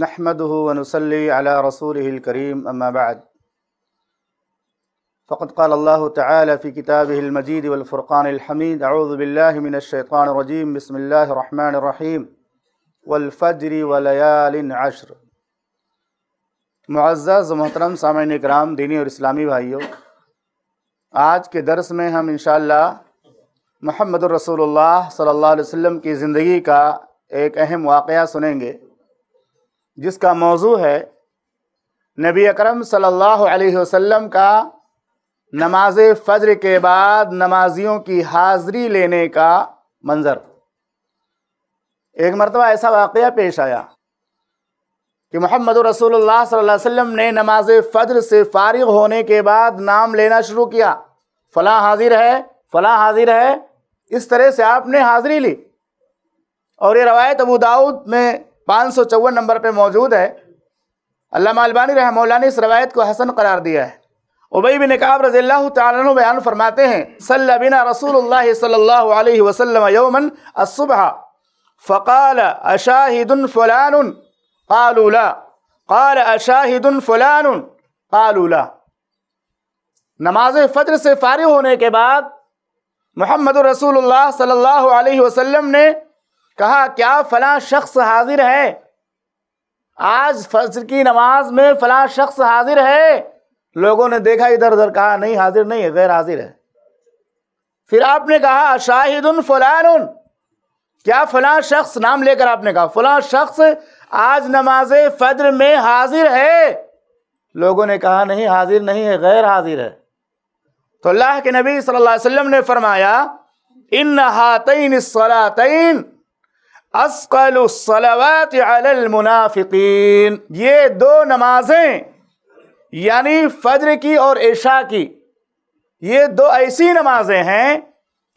नहमद वनसली अला रसूल करीम अम्माबाद फ़कत अल्लाह तफ़ी किताब मजीद वफ़ुरक़ानहमीद अउज़बिल्लिमिनशैतानरजीम बसमीम वलफ़जरी वलयालिन अशर मुआज़ मोहतरम सामिन कराम दीनी और इस्लामी भाइयों आज के दरस में हम इनशाला महमद रसोल्ला सल्ला वसम की ज़िंदगी का एक अहम वाक़ सुनेंगे जिसका मौजू है नबी अकरम सल्लल्लाहु अलैहि वसल्लम का नमाज फ़ज्र के बाद नमाजियों की हाज़री लेने का मंज़र एक मरतबा ऐसा वाक़ पेश आया कि मोहम्मद रसूलुल्लाह सल्लल्लाहु अलैहि वसल्लम ने नमाज फ़ज्र से फारिग होने के बाद नाम लेना शुरू किया फ़लाँ हाजिर है फ़लाँ हाजिर है इस तरह से आपने हाज़री ली और ये रवायत अबू दाऊद में पाँच सौ चौवन नंबर पर मौजूद है अल्लाह अलबानी रहमौला ने इस रवायत को हसन करार दिया है उबई बिन काब रजील्ला तु बयान फरमाते हैं सल्लबिना रसूल सल्ला वसलम यौमन असुबह फ़काल अशाहिदन फ़लान कालूला काल अशाहिदन फ़लान कालूला नमाज फ़जर से फ़ारिग होने के बाद मोहम्मद रसूलुल्लाह सल्लल्लाहु अलैहि वसल्लम ने कहा क्या फला शख्स हाजिर है आज फजर की नमाज में फला शख्स हाजिर है लोगों ने देखा इधर उधर कहा नहीं हाजिर नहीं है गैर हाजिर है फिर आपने कहा शाहिद फलान क्या फला शख्स नाम लेकर आपने कहा फला शख्स आज नमाज फजर में हाजिर है लोगों ने कहा नहीं हाजिर नहीं है गैर हाजिर है तो अल्लाह के नबी सल्लल्लाहु अलैहि वसल्लम ने फरमाया इन हातिन सलातिन असलवातमुनाफिकीन ये दो नमाजें यानी फज्र की और ऐशा की ये दो ऐसी नमाजें हैं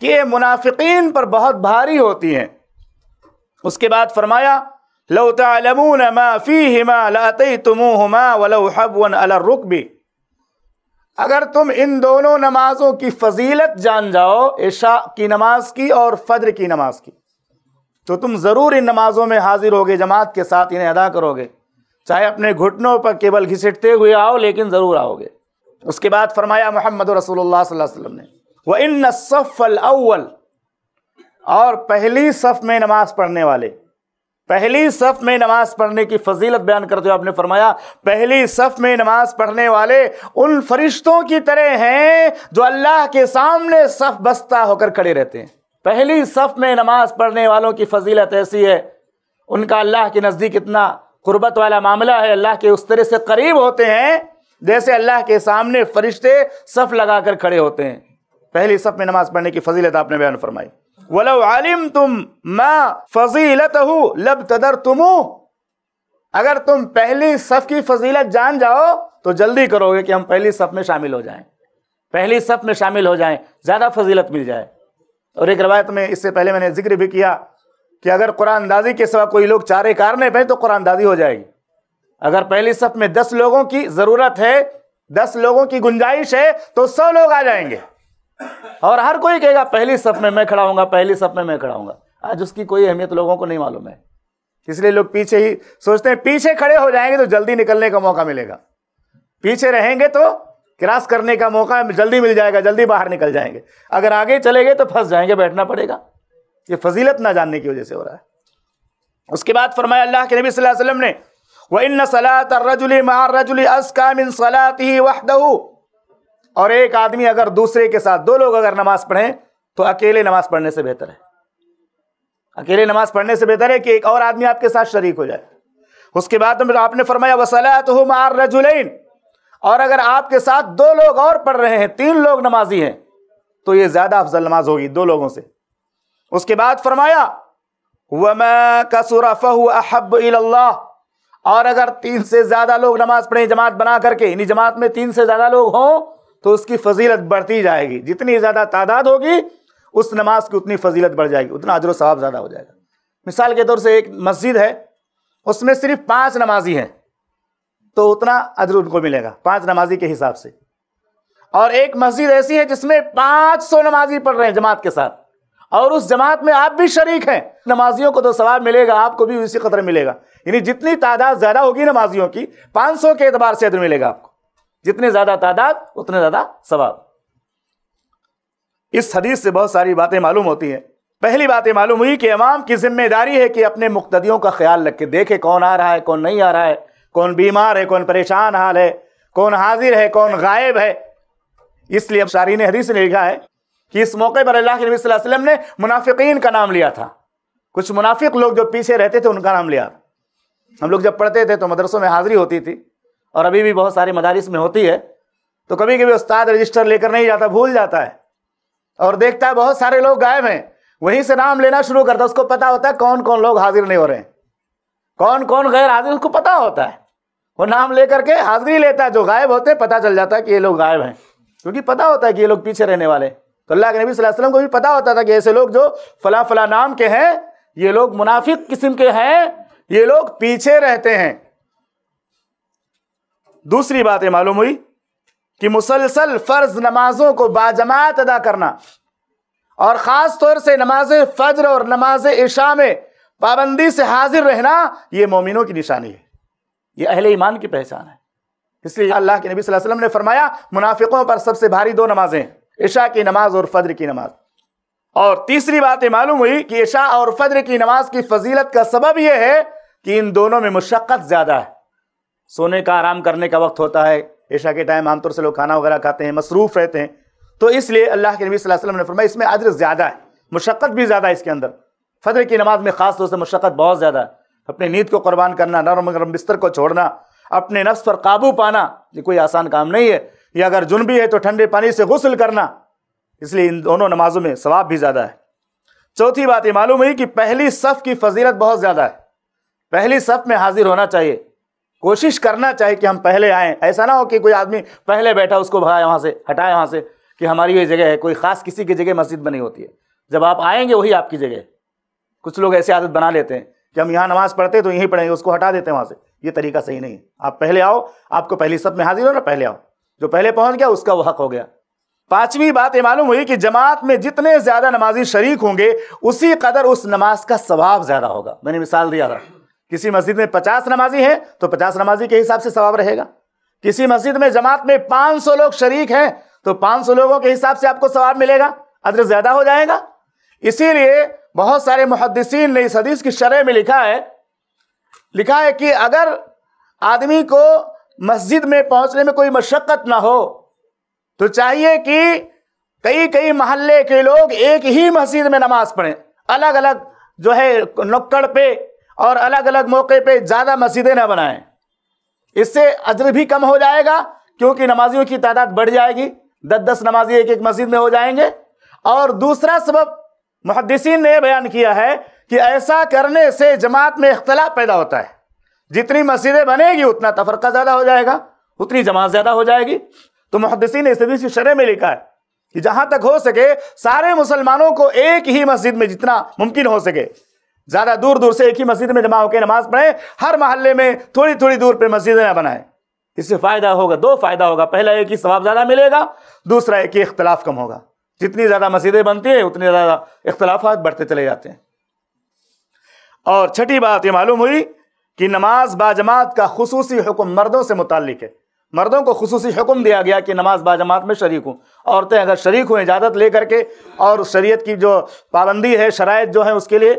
कि मुनाफिकीन पर बहुत भारी होती हैं उसके बाद फरमाया लो तमून हिमा लाते तुमुमा वलहबन अलरुकबी अगर तुम इन दोनों नमाज़ों की फजीलत जान जाओ ईशा की नमाज की और फज्र की नमाज की तो तुम ज़रूर इन नमाज़ों में हाजिर होगे जमात के साथ इन्हें अदा करोगे चाहे अपने घुटनों पर केवल घिसटते हुए आओ लेकिन ज़रूर आओगे उसके बाद फरमाया मोहम्मद रसोल्ला वसलम ने वह इन सफ़ल अव्वल और पहली सफ़ में नमाज़ पढ़ने वाले पहली सफ़ में नमाज़ पढ़ने की फजीलत बयान करते हुए आपने फरमाया पहली सफ़ में नमाज़ पढ़ने वाले उन फरिश्तों की तरह हैं जो अल्लाह के सामने सफ़ बस्ता होकर खड़े रहते हैं पहली सफ़ में नमाज़ पढ़ने वालों की फजीलत ऐसी है उनका अल्लाह के नज़दीक इतना गुरबत वाला मामला है अल्लाह के उस तरह से करीब होते हैं जैसे अल्लाह के सामने फरिश्ते सफ़ लगा कर खड़े होते हैं पहली सफ़ में नमाज़ पढ़ने की फजीलत आपने बयान फरमाई वलो आलिम तुम माँ फजीलत हो लब तदर तुम अगर तुम पहली सफ़ की फजीलत जान जाओ तो जल्दी करोगे कि हम पहली सफ़ में शामिल हो जाएं पहली सफ़ में शामिल हो जाएं ज़्यादा फजीलत मिल जाए और एक रवायत में इससे पहले मैंने जिक्र भी किया कि अगर कुरान के सिवा कोई लोग चारे कारने पे तो कुरान हो जाएगी अगर पहली सफ में दस लोगों की ज़रूरत है दस लोगों की गुंजाइश है तो सौ लोग आ जाएंगे और हर कोई कहेगा पहली सफ में मैं खड़ा होगा पहली सफ में मैं खड़ा हूँगा आज उसकी कोई अहमियत लोगों को नहीं मालूम है इसलिए लोग पीछे ही सोचते हैं पीछे खड़े हो जाएंगे तो जल्दी निकलने का मौका मिलेगा पीछे रहेंगे तो क्रॉस करने का मौका जल्दी मिल जाएगा जल्दी बाहर निकल जाएंगे अगर आगे चले गए तो फंस जाएंगे बैठना पड़ेगा ये फजीलत ना जानने की वजह से हो रहा है उसके बाद फरमाया अल्लाह के नबी सल्लल्लाहु अलैहि वसल्लम ने व इन सलात रजुल मारजुल असका मिन सलात ही और एक आदमी अगर दूसरे के साथ दो लोग अगर नमाज पढ़ें तो अकेले नमाज पढ़ने से बेहतर है अकेले नमाज पढ़ने से बेहतर है कि एक और आदमी आपके साथ शरीक हो जाए उसके बाद आपने फरमाया वसलात हो मार रजुलैन और अगर आपके साथ दो लोग और पढ़ रहे हैं तीन लोग नमाजी हैं तो ये ज्यादा अफजल नमाज होगी दो लोगों से उसके बाद फरमाया वमा कसुरा फहू अहब और अगर तीन से ज्यादा लोग नमाज पढ़े जमात बना करके इन्हीं जमात में तीन से ज्यादा लोग हों तो उसकी फजीलत बढ़ती जाएगी जितनी ज्यादा तादाद होगी उस नमाज की उतनी फजीलत बढ़ जाएगी उतना अजर सवाब ज्यादा हो जाएगा मिसाल के तौर से एक मस्जिद है उसमें सिर्फ पांच नमाजी हैं तो उतना अजर उनको मिलेगा पांच नमाजी के हिसाब से और एक मस्जिद ऐसी है जिसमें पाँच सौ नमाजी पढ़ रहे हैं जमात के साथ और उस जमात में आप भी शरीक हैं नमाजियों को तो सवाब मिलेगा आपको भी उसी कदर मिलेगा यानी जितनी तादाद ज़्यादा होगी नमाजियों की 500 के एतबार से अदर मिलेगा आपको जितनी ज़्यादा तादाद उतने ज़्यादा सवाब इस हदीस से बहुत सारी बातें मालूम होती हैं पहली बातें मालूम हुई कि इमाम की जिम्मेदारी है कि अपने मुख्तियों का ख्याल रखे देखे कौन आ रहा है कौन नहीं आ रहा है कौन बीमार है कौन परेशान हाल है कौन हाजिर है कौन गायब है इसलिए अब शारी ने हदीस ने लिखा है कि इस मौके पर अल्लाह के नबी वसल्लम ने मुनाफिकीन का नाम लिया था कुछ मुनाफिक लोग जो पीछे रहते थे उनका नाम लिया हम लोग जब पढ़ते थे तो मदरसों में हाजिरी होती थी और अभी भी बहुत सारी मदारस में होती है तो कभी कभी उस्ताद रजिस्टर लेकर नहीं जाता भूल जाता है और देखता है बहुत सारे लोग गायब हैं वहीं से नाम लेना शुरू करता है उसको पता होता है कौन कौन लोग हाजिर नहीं हो रहे हैं कौन कौन गैर हाजिर उसको पता होता है वो नाम लेकर के हाजिरी लेता है जो गायब होते पता चल जाता है कि ये लोग गायब हैं क्योंकि पता होता है कि ये लोग पीछे रहने वाले तो अल्लाह के नबी वसल्लम को भी पता होता था कि ऐसे लोग जो फला फला नाम के हैं ये लोग मुनाफिक किस्म के हैं ये लोग पीछे रहते हैं दूसरी बात यह मालूम हुई कि मुसलसल फ़र्ज़ नमाज़ों को बाजमात अदा करना और ख़ास तौर से नमाज फ़ज्र और नमाज इशा में पाबंदी से हाजिर रहना ये मोमिनों की निशानी है ये अहले ईमान की पहचान है इसलिए अल्लाह के नबी वसल्लम ने फरमाया मुनाफिकों पर सबसे भारी दो नमाजें ईशा की नमाज और फज्र की नमाज और तीसरी बात यह मालूम हुई कि ईशा और फज्र की नमाज की फजीलत का सबब यह है कि इन दोनों में मशक्क़त ज़्यादा है सोने का आराम करने का वक्त होता है ईशा के टाइम आमतौर से लोग खाना वगैरह खाते हैं मसरूफ़ रहते हैं तो इसलिए अल्लाह के नबी वसल्लम ने फरमाया इसमें अदर ज़्यादा है मुशक्क़त भी ज़्यादा है इसके अंदर फजर की नमाज में ख़ास तौर से मुशक्क़त बहुत ज़्यादा है अपने नींद को कुर्बान करना नरम गरम बिस्तर को छोड़ना अपने नफ्स पर काबू पाना ये कोई आसान काम नहीं है या अगर जुन भी है तो ठंडे पानी से गसल करना इसलिए इन दोनों नमाजों में सवाब भी ज़्यादा है चौथी बात यह मालूम हुई कि पहली सफ़ की फजीलत बहुत ज़्यादा है पहली सफ़ में हाजिर होना चाहिए कोशिश करना चाहिए कि हम पहले आएँ ऐसा ना हो कि कोई आदमी पहले बैठा उसको भगाए वहाँ से हटाए वहाँ से कि हमारी ये जगह है कोई ख़ास किसी की जगह मस्जिद बनी होती है जब आप आएंगे वही आपकी जगह कुछ लोग ऐसी आदत बना लेते हैं कि हम यहाँ नमाज़ पढ़ते तो यहीं पढ़ेंगे उसको हटा देते हैं वहाँ से ये तरीका सही नहीं है आप पहले आओ आपको पहली सब में हाजिर हो ना पहले आओ जो पहले पहुँच गया उसका वो हक हो गया पांचवी बात ये मालूम हुई कि जमात में जितने ज़्यादा नमाजी शरीक होंगे उसी कदर उस नमाज का सवाब ज़्यादा होगा मैंने मिसाल दिया था किसी मस्जिद में पचास नमाजी हैं तो पचास नमाजी के हिसाब से सवाब रहेगा किसी मस्जिद में जमात में पाँच सौ लोग शरीक हैं तो पाँच सौ लोगों के हिसाब से आपको सवाब मिलेगा अदर ज़्यादा हो जाएगा इसीलिए बहुत सारे मुहदसिन ने इस हदीस की शरह में लिखा है लिखा है कि अगर आदमी को मस्जिद में पहुंचने में कोई मशक्क़त ना हो तो चाहिए कि कई कई महल्ले के लोग एक ही मस्जिद में नमाज़ पढ़ें अलग अलग जो है नुक्कड़ पे और अलग अलग मौके पे ज़्यादा मस्जिदें ना बनाएं इससे अजर भी कम हो जाएगा क्योंकि नमाजियों की तादाद बढ़ जाएगी दस दस नमाजी एक एक मस्जिद में हो जाएंगे और दूसरा सबब मुहदसिन ने बयान किया है कि ऐसा करने से जमात में इख्तलाफ पैदा होता है जितनी मस्जिदें बनेगी उतना तफरका ज़्यादा हो जाएगा उतनी जमात ज़्यादा हो जाएगी तो मुहदसिन ने इस शरह में लिखा है कि जहाँ तक हो सके सारे मुसलमानों को एक ही मस्जिद में जितना मुमकिन हो सके ज़्यादा दूर दूर से एक ही मस्जिद में जमा होकर नमाज पढ़े हर महल्ले में थोड़ी थोड़ी दूर पर मस्जिदें ना बनाएं इससे फ़ायदा होगा दो फ़ायदा होगा पहला एक ही सवाब ज़्यादा मिलेगा दूसरा एक ही इख्तलाफ कम होगा जितनी ज़्यादा मस्जिदें बनती है उतने ज़्यादा इख्तलाफात बढ़ते चले जाते हैं और छठी बात यह मालूम हुई कि नमाज बाजमात का खसूसी हुक्म मर्दों से मुतक है मर्दों को खसूसी हुक्म दिया गया कि नमाज बाजमात में शरीक हूँ औरतें अगर शरीक हुए इजाज़त ले करके और शरीयत की जो पाबंदी है शराय जो है उसके लिए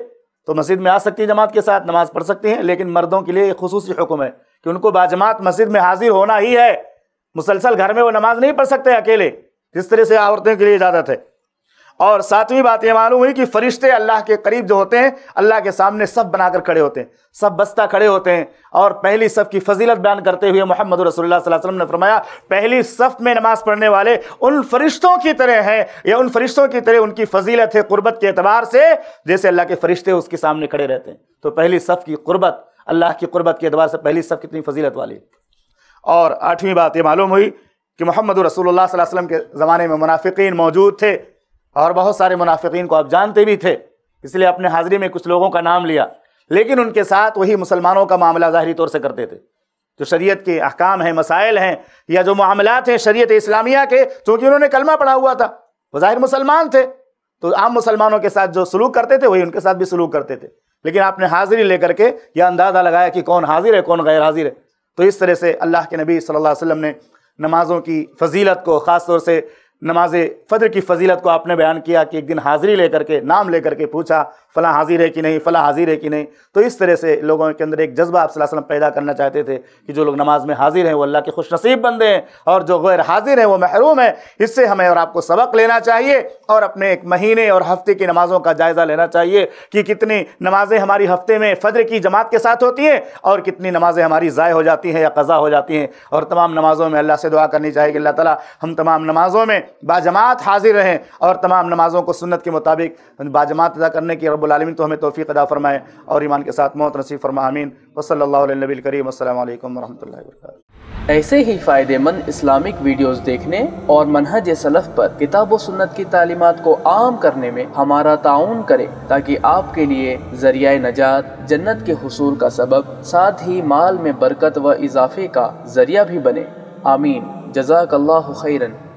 तो मस्जिद में आ सकती हैं जमात के साथ नमाज पढ़ सकती हैं लेकिन मर्दों के लिए खसूसी हुक्म है कि उनको बाजमात मस्जिद में हाजिर होना ही है मुसलसल घर में वो नमाज नहीं पढ़ सकते अकेले इस तरह से औरतों के लिए इजाज़त है और सातवीं बात यह मालूम हुई कि फरिश्ते अल्लाह के करीब जो होते हैं अल्लाह के सामने सब बनाकर खड़े होते हैं सब बस्ता खड़े होते हैं और पहली सफ़ की फजीलत बयान करते हुए मोहम्मद रसोल्ला वसलम ने फरमाया पहली सफ़ में नमाज़ पढ़ने वाले उन फरिश्तों की तरह हैं या उन फरिश्तों की तरह उनकी फजीलत है कुर्बत के अतबार से जैसे अल्लाह के फरिश्ते उसके सामने खड़े रहते हैं तो पहली सफ़ की कुर्बत अल्लाह की कुर्बत के अतबार से पहली सफ़ कितनी फजीलत वाली और आठवीं बात यह मालूम हुई कि मोहम्मद रसूलुल्लाह सल्लल्लाहु अलैहि वसल्लम के ज़माने में मुनाफिकीन मौजूद थे और बहुत सारे मुनाफिकीन को आप जानते भी थे इसलिए अपने हाजिरी में कुछ लोगों का नाम लिया लेकिन उनके साथ वही मुसलमानों का मामला ज़ाहरी तौर से करते थे जो शरीयत के अहकाम हैं मसाइल हैं या जो मामलात हैं शरीयत इस्लामिया के चूँकि उन्होंने कलमा पढ़ा हुआ था वो ज़ाहिर मुसलमान थे तो आम मुसलमानों के साथ जो सलूक करते थे वही उनके साथ भी सलूक करते थे लेकिन आपने हाजिरी लेकर के यह अंदाज़ा लगाया कि कौन हाजिर है कौन गैर हाजिर है तो इस तरह से अल्लाह के नबी सल्लल्लाहु अलैहि वसल्लम ने नमाज़ों की फजीलत को ख़ास तौर से नमाज फ़द्र की फजीलत को आपने बयान किया कि एक दिन हाज़िरी लेकर के नाम लेकर के पूछा फ़लाँ हाज़िर है कि नहीं फ़लाँ हाज़िर है कि नहीं तो इस तरह से लोगों के अंदर एक जज्बा आप वसल्लम पैदा करना चाहते थे कि जो लोग नमाज में हाज़िर हैं वो अल्लाह के खुश नसीब बंदे हैं और जो गैर हाज़िर हैं वो महरूम है इससे हमें और आपको सबक लेना चाहिए और अपने एक महीने और हफ्ते की नमाज़ों का जायज़ा लेना चाहिए कि कितनी नमाज़ें हमारी हफ्ते में फ़द्र की जमात के साथ होती हैं और कितनी नमाज़ें हमारी ज़ाय हो जाती हैं या कज़ा हो जाती हैं और तमाम नमाज़ों में अल्लाह से दुआ करनी चाहिए कि अल्लाह ताली हम तमाम नमाज़ों में बाजमात हाजिर रहें और तमाम नमाज़ों को सुन्नत के मुताबिक बाजमात अदा करने की रबालमीन तो हमें तोफ़ी अदा फ़रमाए और ईमान के साथ मौत नसीब फ़रमामीन वसलबी करीम असल ऐसे ही फ़ायदेमंद इस्लामिक वीडियोस देखने और मनहज सलफ़ पर किताब व सुन्नत की तालीमत को आम करने में हमारा ताउन करें ताकि आपके लिए जरिया नजात जन्नत के हसूल का सबब साथ ही माल में बरकत व इजाफे का जरिया भी बने आमीन जजाक खैरन